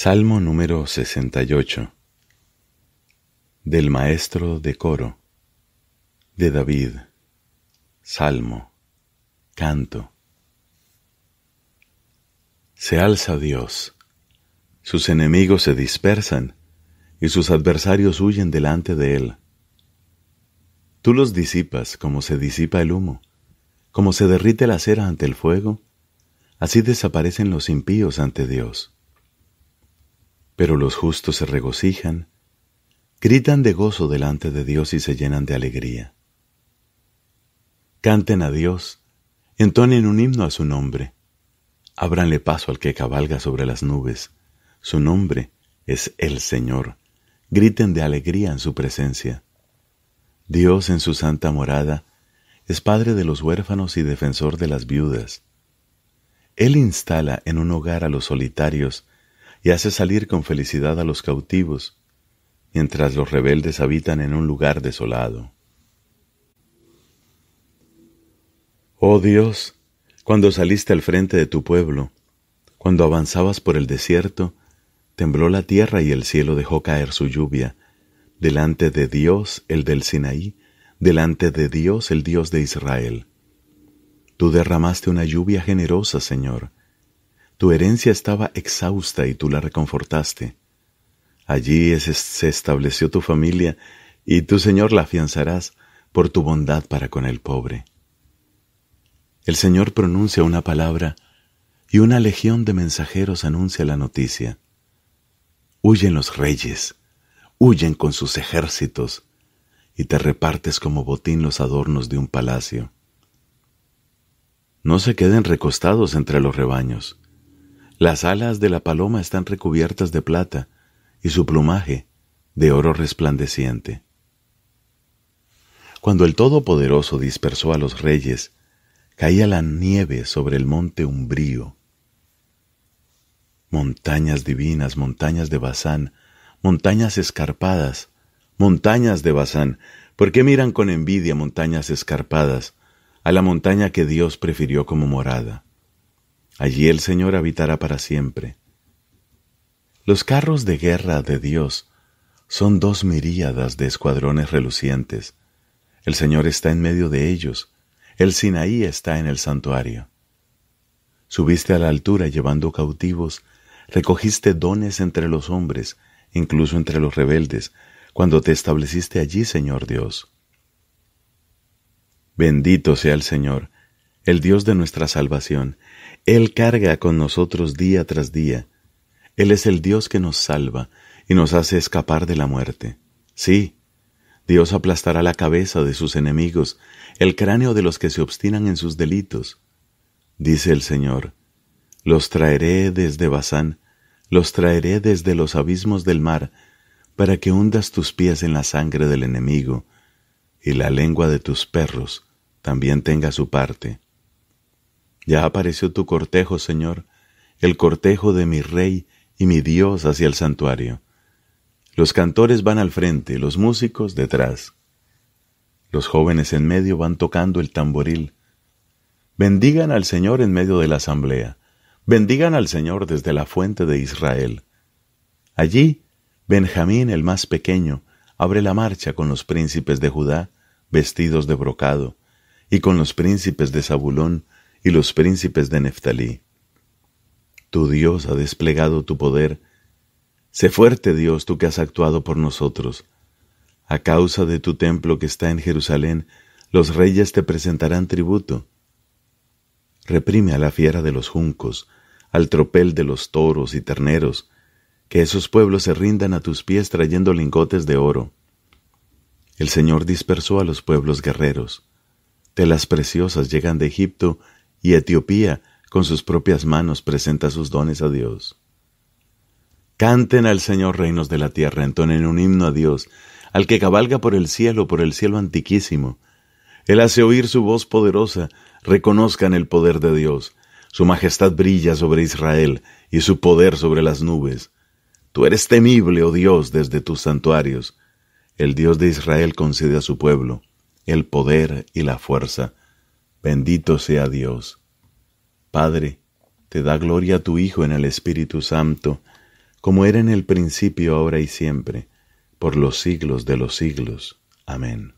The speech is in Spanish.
Salmo número 68 Del maestro de coro de David Salmo Canto Se alza Dios, sus enemigos se dispersan y sus adversarios huyen delante de él. Tú los disipas como se disipa el humo, como se derrite la cera ante el fuego, así desaparecen los impíos ante Dios pero los justos se regocijan, gritan de gozo delante de Dios y se llenan de alegría. Canten a Dios, entonen un himno a su nombre, ábranle paso al que cabalga sobre las nubes, su nombre es el Señor, griten de alegría en su presencia. Dios en su santa morada es Padre de los huérfanos y defensor de las viudas. Él instala en un hogar a los solitarios y hace salir con felicidad a los cautivos, mientras los rebeldes habitan en un lugar desolado. Oh Dios, cuando saliste al frente de tu pueblo, cuando avanzabas por el desierto, tembló la tierra y el cielo dejó caer su lluvia, delante de Dios el del Sinaí, delante de Dios el Dios de Israel. Tú derramaste una lluvia generosa, Señor, tu herencia estaba exhausta y tú la reconfortaste. Allí se estableció tu familia y tu Señor la afianzarás por tu bondad para con el pobre. El Señor pronuncia una palabra y una legión de mensajeros anuncia la noticia. Huyen los reyes, huyen con sus ejércitos, y te repartes como botín los adornos de un palacio. No se queden recostados entre los rebaños. Las alas de la paloma están recubiertas de plata y su plumaje de oro resplandeciente. Cuando el Todopoderoso dispersó a los reyes, caía la nieve sobre el monte umbrío. Montañas divinas, montañas de Bazán, montañas escarpadas, montañas de Bazán, ¿por qué miran con envidia montañas escarpadas a la montaña que Dios prefirió como morada? Allí el Señor habitará para siempre. Los carros de guerra de Dios son dos miríadas de escuadrones relucientes. El Señor está en medio de ellos. El Sinaí está en el santuario. Subiste a la altura llevando cautivos, recogiste dones entre los hombres, incluso entre los rebeldes, cuando te estableciste allí, Señor Dios. Bendito sea el Señor, el Dios de nuestra salvación. Él carga con nosotros día tras día. Él es el Dios que nos salva y nos hace escapar de la muerte. Sí, Dios aplastará la cabeza de sus enemigos, el cráneo de los que se obstinan en sus delitos. Dice el Señor, los traeré desde Bazán, los traeré desde los abismos del mar, para que hundas tus pies en la sangre del enemigo, y la lengua de tus perros también tenga su parte. Ya apareció tu cortejo, Señor, el cortejo de mi Rey y mi Dios hacia el santuario. Los cantores van al frente, los músicos detrás. Los jóvenes en medio van tocando el tamboril. Bendigan al Señor en medio de la asamblea. Bendigan al Señor desde la fuente de Israel. Allí, Benjamín, el más pequeño, abre la marcha con los príncipes de Judá, vestidos de brocado, y con los príncipes de Zabulón, y los príncipes de Neftalí. Tu Dios ha desplegado tu poder. Sé fuerte, Dios, tú que has actuado por nosotros. A causa de tu templo que está en Jerusalén, los reyes te presentarán tributo. Reprime a la fiera de los juncos, al tropel de los toros y terneros, que esos pueblos se rindan a tus pies trayendo lingotes de oro. El Señor dispersó a los pueblos guerreros. Telas preciosas llegan de Egipto y Etiopía con sus propias manos presenta sus dones a Dios. Canten al Señor reinos de la tierra, entonen un himno a Dios, al que cabalga por el cielo, por el cielo antiquísimo. Él hace oír su voz poderosa, reconozcan el poder de Dios. Su majestad brilla sobre Israel y su poder sobre las nubes. Tú eres temible, oh Dios, desde tus santuarios. El Dios de Israel concede a su pueblo el poder y la fuerza. Bendito sea Dios. Padre, te da gloria a tu Hijo en el Espíritu Santo, como era en el principio, ahora y siempre, por los siglos de los siglos. Amén.